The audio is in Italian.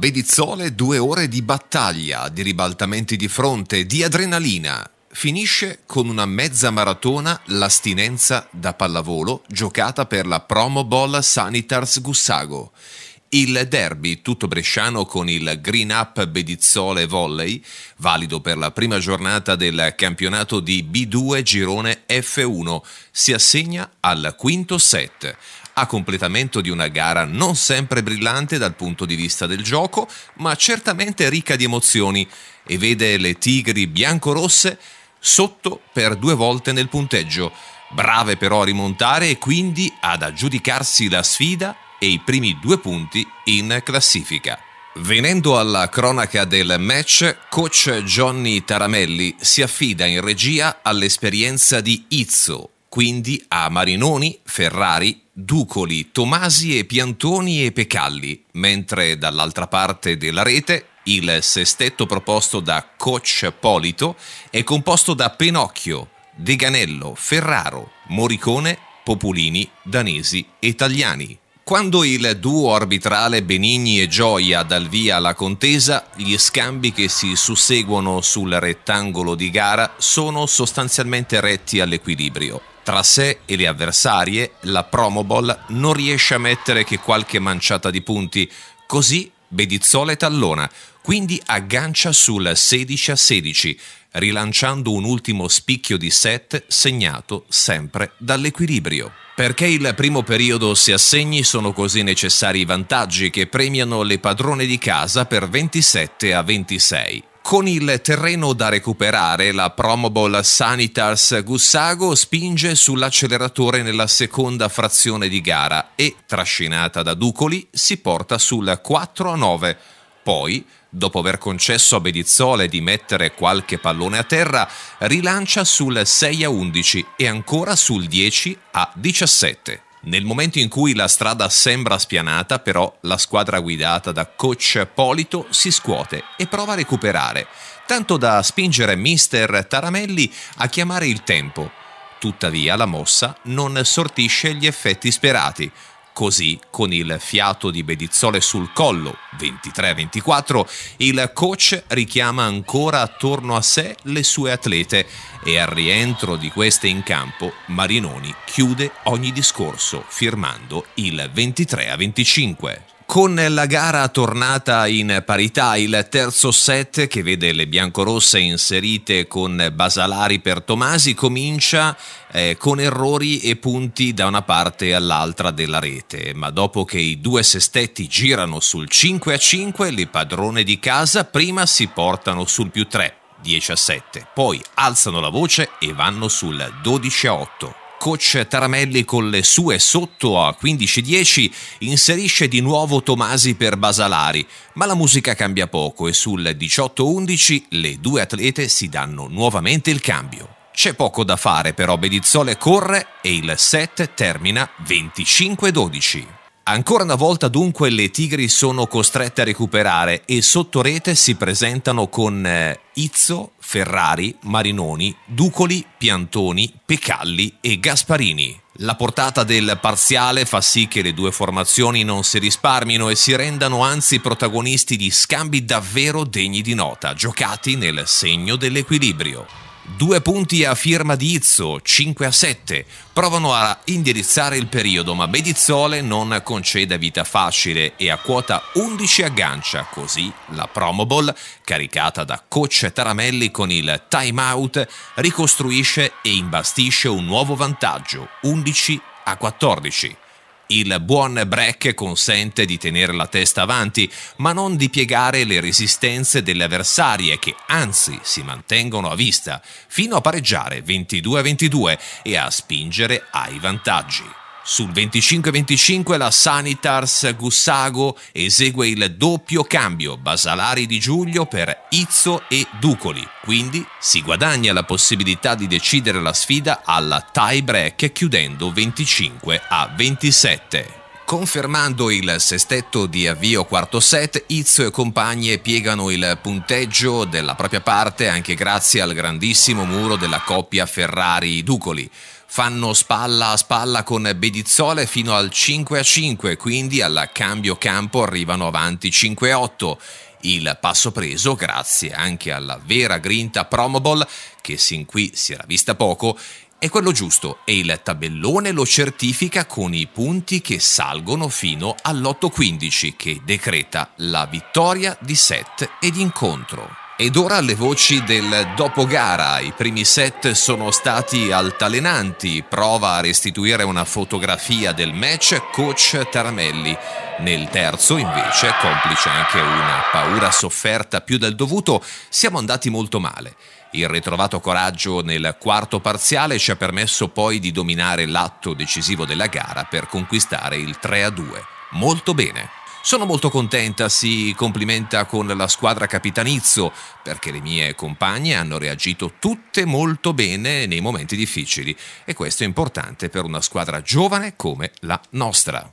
Bedizzole due ore di battaglia, di ribaltamenti di fronte, di adrenalina. Finisce con una mezza maratona l'astinenza da pallavolo giocata per la Promo Bowl Sanitars Gussago. Il derby tutto bresciano con il Green Up Bedizzole Volley, valido per la prima giornata del campionato di B2 Girone F1, si assegna al quinto set a completamento di una gara non sempre brillante dal punto di vista del gioco, ma certamente ricca di emozioni e vede le Tigri biancorosse sotto per due volte nel punteggio, brave però a rimontare e quindi ad aggiudicarsi la sfida e i primi due punti in classifica. Venendo alla cronaca del match, coach Johnny Taramelli si affida in regia all'esperienza di Izzo, quindi a Marinoni, Ferrari, Ducoli, Tomasi e Piantoni e Pecalli, mentre dall'altra parte della rete il sestetto proposto da Coach Polito è composto da Penocchio, Deganello, Ferraro, Moricone, Populini, Danesi e Italiani. Quando il duo arbitrale Benigni e Gioia dal via alla contesa, gli scambi che si susseguono sul rettangolo di gara sono sostanzialmente retti all'equilibrio. Tra sé e le avversarie, la Promobol non riesce a mettere che qualche manciata di punti, così Bedizzola e tallona, quindi aggancia sul 16 a 16, rilanciando un ultimo spicchio di set segnato sempre dall'equilibrio. Perché il primo periodo si assegni sono così necessari i vantaggi che premiano le padrone di casa per 27 a 26. Con il terreno da recuperare, la Promobol Sanitas Gussago spinge sull'acceleratore nella seconda frazione di gara e, trascinata da Ducoli, si porta sul 4 9. Poi, dopo aver concesso a Bedizzole di mettere qualche pallone a terra, rilancia sul 6 11 e ancora sul 10 17. Nel momento in cui la strada sembra spianata, però, la squadra guidata da coach Polito si scuote e prova a recuperare, tanto da spingere mister Taramelli a chiamare il tempo. Tuttavia la mossa non sortisce gli effetti sperati. Così, con il fiato di Bedizzole sul collo, 23-24, il coach richiama ancora attorno a sé le sue atlete e al rientro di queste in campo, Marinoni chiude ogni discorso firmando il 23-25. Con la gara tornata in parità, il terzo set che vede le biancorosse inserite con Basalari per Tomasi comincia eh, con errori e punti da una parte all'altra della rete, ma dopo che i due sestetti girano sul 5 a 5, le padrone di casa prima si portano sul più 3, 10 a 7, poi alzano la voce e vanno sul 12 a 8, coach Taramelli con le sue sotto a 15-10 inserisce di nuovo Tomasi per Basalari, ma la musica cambia poco e sul 18-11 le due atlete si danno nuovamente il cambio. C'è poco da fare però, Bedizzole corre e il set termina 25-12. Ancora una volta dunque le Tigri sono costrette a recuperare e sotto rete si presentano con eh, Izzo, Ferrari, Marinoni, Ducoli, Piantoni, Pecalli e Gasparini. La portata del parziale fa sì che le due formazioni non si risparmino e si rendano anzi protagonisti di scambi davvero degni di nota, giocati nel segno dell'equilibrio. Due punti a firma di Izzo, 5 a 7, provano a indirizzare il periodo, ma Bedizzole non concede vita facile e a quota 11 aggancia, così la Promo Ball, caricata da coach Taramelli con il time out, ricostruisce e imbastisce un nuovo vantaggio, 11 a 14. Il buon break consente di tenere la testa avanti, ma non di piegare le resistenze delle avversarie che anzi si mantengono a vista, fino a pareggiare 22-22 e a spingere ai vantaggi. Sul 25-25 la Sanitars Gussago esegue il doppio cambio Basalari di Giulio per Izzo e Ducoli, quindi si guadagna la possibilità di decidere la sfida alla tie break chiudendo 25 a 27. Confermando il sestetto di avvio quarto set, Izzo e compagne piegano il punteggio della propria parte anche grazie al grandissimo muro della coppia Ferrari-Ducoli fanno spalla a spalla con Bedizzole fino al 5 a 5, quindi al cambio campo arrivano avanti 5 a 8. Il passo preso, grazie anche alla vera grinta Promobol, che sin qui si era vista poco, è quello giusto e il tabellone lo certifica con i punti che salgono fino all'8-15 che decreta la vittoria di set ed incontro. Ed ora le voci del dopogara. I primi set sono stati altalenanti. Prova a restituire una fotografia del match coach Taramelli. Nel terzo, invece, complice anche una paura sofferta più del dovuto, siamo andati molto male. Il ritrovato coraggio nel quarto parziale ci ha permesso poi di dominare l'atto decisivo della gara per conquistare il 3-2. Molto bene. Sono molto contenta, si complimenta con la squadra capitanizzo, perché le mie compagne hanno reagito tutte molto bene nei momenti difficili e questo è importante per una squadra giovane come la nostra.